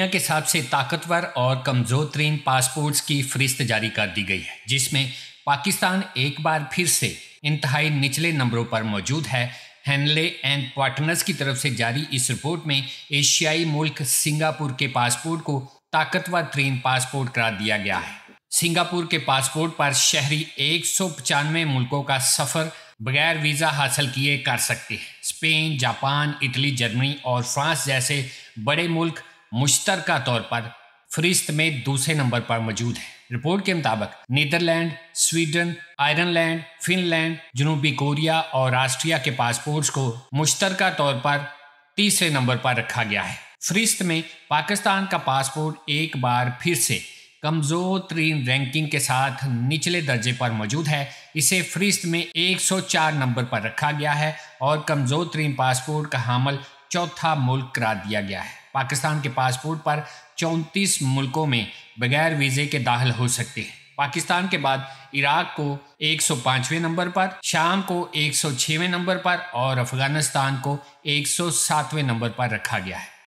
दुनिया के हिसाब से ताकतवर और कमज़ोर तरीन पासपोर्ट्स की फहरिस्त जारी कर दी गई है जिसमें पाकिस्तान एक बार फिर से इंतहाई निचले नंबरों पर मौजूद है हैनले एंड पार्टनर्स की तरफ से जारी इस रिपोर्ट में एशियाई मुल्क सिंगापुर के पासपोर्ट को ताकतवर तरीन पासपोर्ट करार दिया गया है सिंगापुर के पासपोर्ट पर शहरी एक मुल्कों का सफ़र बगैर वीज़ा हासिल किए कर सकते हैं स्पेन जापान इटली जर्मनी और फ्रांस जैसे बड़े मुल्क मुश्तरका तौर पर फरिस्त में दूसरे नंबर पर मौजूद है रिपोर्ट के मुताबिक नीदरलैंड स्वीडन आयरलैंड फिनलैंड जनूबी कोरिया और ऑस्ट्रिया के पासपोर्ट्स को मुश्तर तौर पर तीसरे नंबर पर रखा गया है फरिस्त में पाकिस्तान का पासपोर्ट एक बार फिर से कमज़ोर तरीन रैंकिंग के साथ निचले दर्जे पर मौजूद है इसे फरिस्त में 104 नंबर पर रखा गया है और कमज़ोर तरीन पासपोर्ट का हमल चौथा मुल्क करार दिया गया है पाकिस्तान के पासपोर्ट पर 34 मुल्कों में बगैर वीज़े के दाखिल हो सकते हैं पाकिस्तान के बाद इराक को 105वें नंबर पर शाम को 106वें नंबर पर और अफगानिस्तान को 107वें नंबर पर रखा गया है